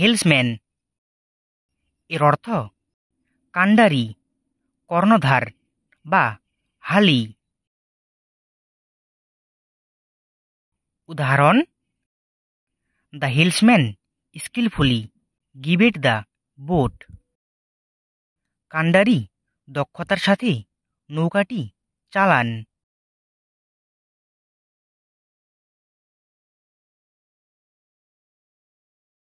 হেলসম্যান এর অর্থ কান্ডারি কর্ণধার বা হালি উদাহরণ the helmsman skillfully guided the boat কান্ডারি দক্ষতার সাথে নৌকাটি চালান